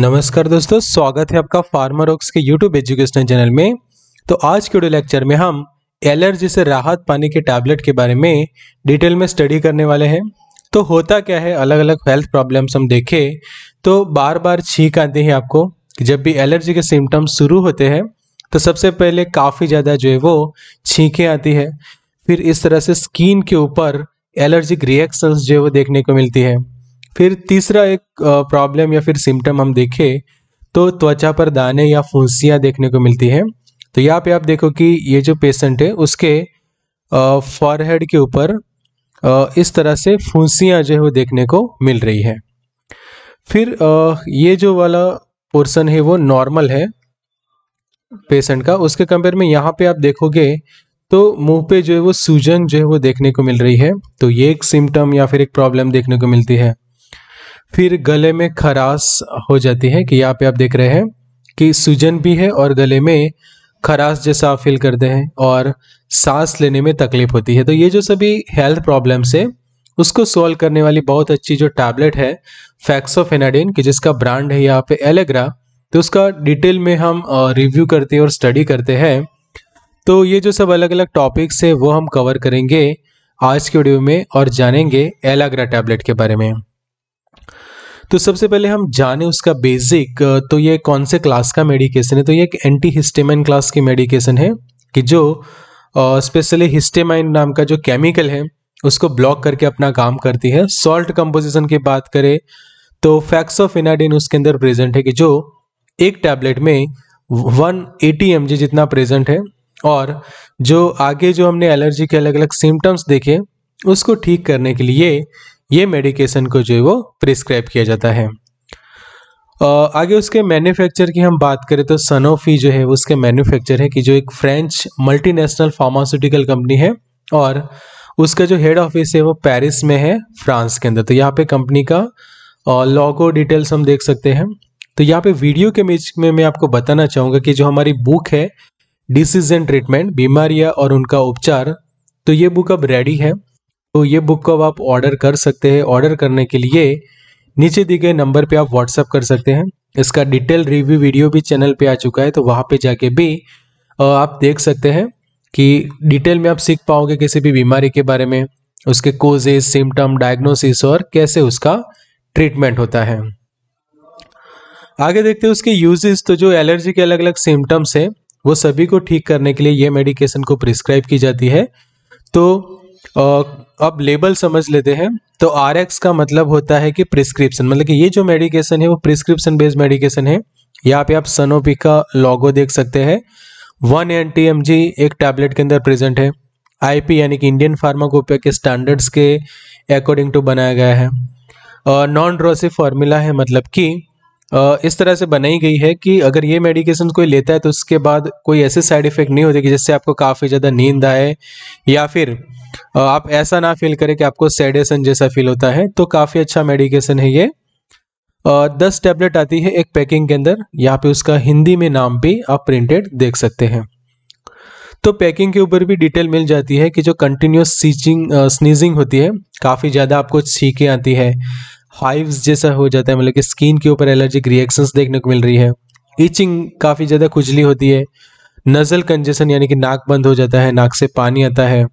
नमस्कार दोस्तों स्वागत है आपका फार्मर ऑक्स के यूट्यूब एजुकेशनल चैनल में तो आज के वीडियो लेक्चर में हम एलर्जी से राहत पाने के टैबलेट के बारे में डिटेल में स्टडी करने वाले हैं तो होता क्या है अलग अलग हेल्थ प्रॉब्लम्स हम देखें तो बार बार छींक आती है आपको कि जब भी एलर्जी के सिम्टम्स शुरू होते हैं तो सबसे पहले काफ़ी ज़्यादा जो है वो छींकें आती है फिर इस तरह से स्किन के ऊपर एलर्जिक रिएक्शंस जो है वो देखने को मिलती है फिर तीसरा एक प्रॉब्लम या फिर सिम्टम हम देखें तो त्वचा पर दाने या फुंसियाँ देखने को मिलती हैं तो यहाँ पे आप देखो कि ये जो पेशेंट है उसके फॉरहेड के ऊपर इस तरह से फुंसियाँ जो है वो देखने को मिल रही है फिर ये जो वाला पोर्सन है वो नॉर्मल है पेशेंट का उसके कंपेयर में यहाँ पे आप देखोगे तो मुंह पे जो है वो सूजन जो है वो देखने को मिल रही है तो ये एक सिम्टम या फिर एक प्रॉब्लम देखने को मिलती है फिर गले में खरास हो जाती है कि यहाँ पे आप देख रहे हैं कि सूजन भी है और गले में खराश जैसा फील करते हैं और सांस लेने में तकलीफ होती है तो ये जो सभी हेल्थ प्रॉब्लम्स है उसको सॉल्व करने वाली बहुत अच्छी जो टैबलेट है फैक्सोफेनाडिन की जिसका ब्रांड है यहाँ पे एलेग्रा तो उसका डिटेल में हम रिव्यू करते हैं और स्टडी करते हैं तो ये जो सब अलग अलग टॉपिक्स है वो हम कवर करेंगे आज के वीडियो में और जानेंगे एलाग्रा टैबलेट के बारे में तो सबसे पहले हम जाने उसका बेसिक तो ये कौन से क्लास का मेडिकेशन है तो ये एक एंटी हिस्टेमाइन क्लास की मेडिकेशन है कि जो स्पेशली हिस्टेमाइन नाम का जो केमिकल है उसको ब्लॉक करके अपना काम करती है सॉल्ट कंपोजिशन की बात करें तो फैक्स ऑफ इनाडिन उसके अंदर प्रेजेंट है कि जो एक टैबलेट में 180 एटी एम जितना प्रेजेंट है और जो आगे जो हमने एलर्जी के अलग अलग सिम्टम्स देखे उसको ठीक करने के लिए ये मेडिकेशन को जो है वो प्रिस्क्राइब किया जाता है आगे उसके मैन्युफैक्चर की हम बात करें तो सनोफी जो है उसके मैन्युफैक्चर है कि जो एक फ्रेंच मल्टीनेशनल फार्मास्यूटिकल कंपनी है और उसका जो हेड ऑफिस है वो पेरिस में है फ्रांस के अंदर तो यहाँ पे कंपनी का लॉगो डिटेल्स हम देख सकते हैं तो यहाँ पे वीडियो के बीच में मैं आपको बताना चाहूँगा कि जो हमारी बुक है डिसीजन ट्रीटमेंट बीमारियाँ और उनका उपचार तो ये बुक अब रेडी है तो ये बुक को आप ऑर्डर कर सकते हैं ऑर्डर करने के लिए नीचे दिए गए नंबर पे आप व्हाट्सअप कर सकते हैं इसका डिटेल रिव्यू वीडियो भी चैनल पे आ चुका है तो वहाँ पे जाके भी आप देख सकते हैं कि डिटेल में आप सीख पाओगे किसी भी बीमारी के बारे में उसके कोजेज सिम्टम डायग्नोसिस और कैसे उसका ट्रीटमेंट होता है आगे देखते हैं उसके यूजेस तो जो एलर्जी के अलग अलग सिम्टम्स हैं वो सभी को ठीक करने के लिए ये मेडिकेशन को प्रिस्क्राइब की जाती है तो अब लेबल समझ लेते हैं तो आर का मतलब होता है कि प्रिस्क्रिप्शन मतलब कि ये जो मेडिकेशन है वो प्रिस्क्रिप्शन बेस्ड मेडिकेशन है यहाँ पे आप सनोपी का लॉगो देख सकते हैं one N T M G एक टैबलेट के अंदर प्रेजेंट है आईपी यानी कि इंडियन फार्माकोपिया के स्टैंडर्ड्स के अकॉर्डिंग टू बनाया गया है नॉन ड्रोसिव फार्मूला है मतलब कि इस तरह से बनाई गई है कि अगर ये मेडिकेशन कोई लेता है तो उसके बाद कोई ऐसे साइड इफेक्ट नहीं होते कि जिससे आपको काफ़ी ज़्यादा नींद आए या फिर आप ऐसा ना फील करें कि आपको सेडेसन जैसा फील होता है तो काफ़ी अच्छा मेडिकेशन है ये दस टैबलेट आती है एक पैकिंग के अंदर यहाँ पे उसका हिंदी में नाम भी आप प्रिंटेड देख सकते हैं तो पैकिंग के ऊपर भी डिटेल मिल जाती है कि जो कंटिन्यूस सीचिंग स्नीजिंग होती है काफ़ी ज़्यादा आपको छीके आती है हाइव्स जैसा हो जाता है मतलब कि स्किन के ऊपर एलर्जिक रिएक्शंस देखने को मिल रही है ईचिंग काफ़ी ज़्यादा खुजली होती है नज़ल कंजेशन यानी कि नाक बंद हो जाता है नाक से पानी आता है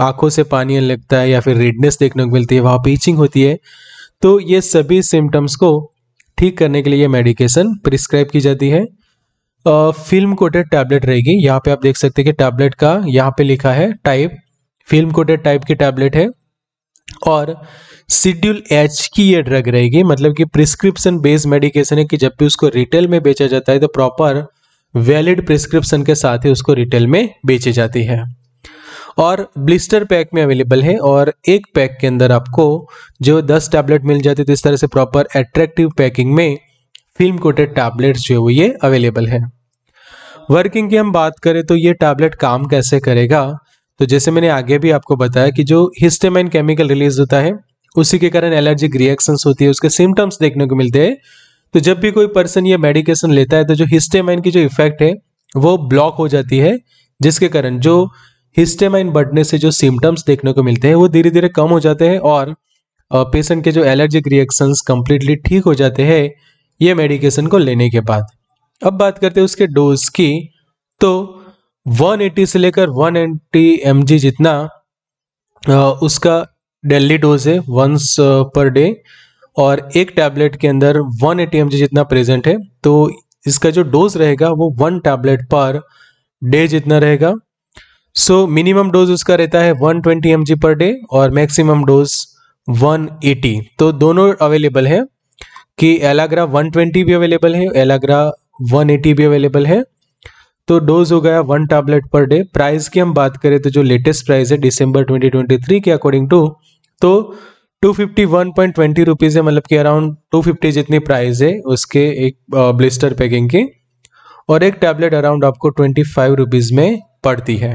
आंखों से पानी लगता है या फिर रेडनेस देखने को मिलती है वहाँ पे होती है तो ये सभी सिम्टम्स को ठीक करने के लिए मेडिकेशन प्रिस्क्राइब की जाती है फिल्म कोटेड टैबलेट रहेगी यहाँ पे आप देख सकते हैं कि टैबलेट का यहाँ पे लिखा है टाइप फिल्म कोटेड टाइप की टैबलेट है और सीड्यूल एच की ये ड्रग रहेगी मतलब कि प्रिस्क्रिप्शन बेस्ड मेडिकेशन है कि जब भी उसको रिटेल में बेचा जाता है तो प्रॉपर वैलिड प्रिस्क्रिप्शन के साथ ही उसको रिटेल में बेची जाती है और ब्लिस्टर पैक में अवेलेबल है और एक पैक के अंदर आपको जो 10 टैबलेट मिल जाते तो इस तरह से प्रॉपर एट्रैक्टिव पैकिंग में फिल्म कोटेड टैबलेट्स जो है ये अवेलेबल है वर्किंग की हम बात करें तो ये टैबलेट काम कैसे करेगा तो जैसे मैंने आगे भी आपको बताया कि जो हिस्टेमाइन केमिकल रिलीज होता है उसी के कारण एलर्जिक रिएक्शंस होती है उसके सिम्टम्स देखने को मिलते हैं तो जब भी कोई पर्सन ये मेडिकेशन लेता है तो जो हिस्टेमाइन की जो इफेक्ट है वो ब्लॉक हो जाती है जिसके कारण जो हिस्टेमाइन बढ़ने से जो सिम्टम्स देखने को मिलते हैं वो धीरे धीरे कम हो जाते हैं और पेशेंट के जो एलर्जिक रिएक्शंस कम्प्लीटली ठीक हो जाते हैं ये मेडिकेशन को लेने के बाद अब बात करते हैं उसके डोज की तो 180 से लेकर 180 एंटी जितना उसका डेली डोज है वंस पर डे और एक टैबलेट के अंदर 180 एटी जितना प्रेजेंट है तो इसका जो डोज रहेगा वो वन टैबलेट पर डे जितना रहेगा सो मिनिमम डोज उसका रहता है 120 ट्वेंटी पर डे और मैक्सिमम डोज 180 तो दोनों अवेलेबल है कि एलाग्रा 120 भी अवेलेबल है एलाग्रा 180 भी अवेलेबल है तो डोज हो गया one tablet per day price की हम बात करें तो जो लेटेस्ट प्राइस है दिसंबर 2023 के अकॉर्डिंग टू तो 251.20 रुपीस है मतलब कि अराउंड 250 जितनी प्राइस है उसके एक ब्लिस्टर पैकिंग की और एक टैबलेट अराउंड आपको 25 फाइव में पड़ती है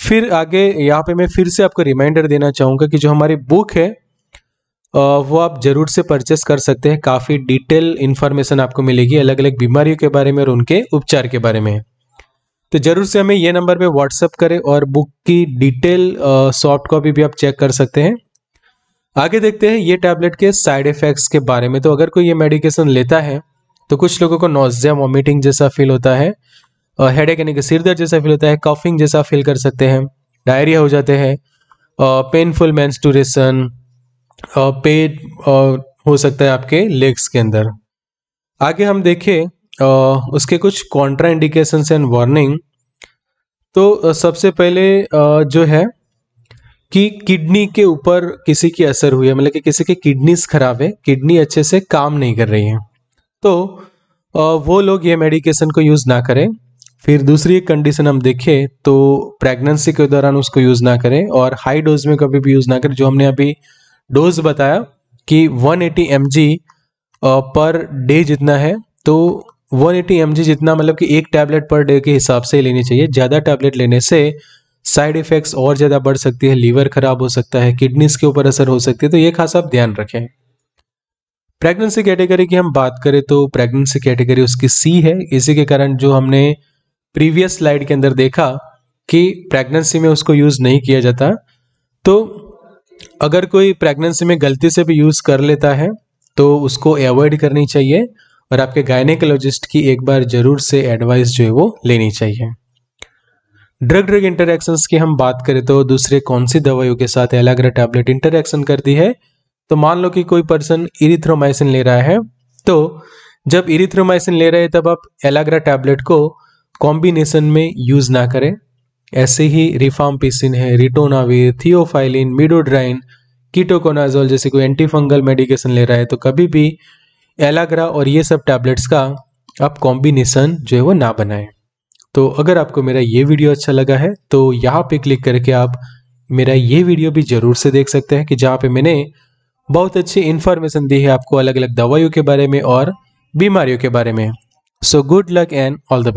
फिर आगे यहाँ पे मैं फिर से आपको रिमाइंडर देना चाहूँगा कि जो हमारी बुक है वो आप ज़रूर से परचेस कर सकते हैं काफ़ी डिटेल इन्फॉर्मेशन आपको मिलेगी अलग अलग बीमारियों के बारे में और उनके उपचार के बारे में तो ज़रूर से हमें ये नंबर पे व्हाट्सअप करें और बुक की डिटेल सॉफ्ट कॉपी भी आप चेक कर सकते हैं आगे देखते हैं ये टैबलेट के साइड इफ़ेक्ट्स के बारे में तो अगर कोई ये मेडिकेशन लेता है तो कुछ लोगों को नोजिया वॉमिटिंग जैसा फील होता है हेड एक यानी कि सिर दर्द जैसा फील होता है कफिंग जैसा फील कर सकते हैं डायरिया हो जाते हैं पेनफुल मैंस्टूरेशन पेट हो सकता है आपके लेग्स के अंदर आगे हम देखें उसके कुछ कॉन्ट्रा इंडिकेशंस एंड वार्निंग तो सबसे पहले जो है कि किडनी के ऊपर किसी की असर हुई है मतलब कि किसी की किडनीज खराब है किडनी अच्छे से काम नहीं कर रही है तो वो लोग ये मेडिकेशन को यूज़ ना करें फिर दूसरी एक कंडीशन हम देखें तो प्रेगनेंसी के दौरान उसको यूज़ ना करें और हाई डोज में कभी भी यूज़ ना करें जो हमने अभी डोज बताया कि 180 एटी पर डे जितना है तो 180 एटी एम जितना मतलब कि एक टैबलेट पर डे के हिसाब से लेनी चाहिए ज़्यादा टैबलेट लेने से साइड इफ़ेक्ट्स और ज़्यादा बढ़ सकती है लीवर ख़राब हो सकता है किडनीज के ऊपर असर हो सकती है तो ये खास आप ध्यान रखें प्रेगनेंसी कैटेगरी की हम बात करें तो प्रेगनेंसी कैटेगरी उसकी सी है इसी के कारण जो हमने प्रीवियस स्लाइड के अंदर देखा कि प्रेगनेंसी में उसको यूज़ नहीं किया जाता तो अगर कोई प्रेगनेंसी में गलती से भी यूज़ कर लेता है तो उसको अवॉइड करनी चाहिए और आपके गायनेकोलॉजिस्ट की एक बार ज़रूर से एडवाइस जो है वो लेनी चाहिए ड्रग ड्रग इंटरक्शन की हम बात करें तो दूसरे कौन सी दवाइयों के साथ अलग अलग टैबलेट इंटरेक्शन करती है तो मान लो कि कोई पर्सन इरिथ्रोमाइसिन ले रहा है तो जब इरिथ्रोमाइसिन ले रहे हैं तब आप एलाग्रा टैबलेट को कॉम्बिनेशन में यूज ना करें ऐसे ही रिफार्मपिसिन है रिटोनावीर थियोफाइलिन मिडोड्राइन कीटोकोनाजोल जैसे कोई एंटीफंगल मेडिकेशन ले रहा है तो कभी भी एलाग्रा और ये सब टैबलेट्स का आप कॉम्बिनेशन जो है वो ना बनाएं तो अगर आपको मेरा ये वीडियो अच्छा लगा है तो यहाँ पे क्लिक करके आप मेरा ये वीडियो भी ज़रूर से देख सकते हैं कि जहाँ पे मैंने बहुत अच्छी इन्फॉर्मेशन दी है आपको अलग अलग दवाइयों के बारे में और बीमारियों के बारे में so good luck and all the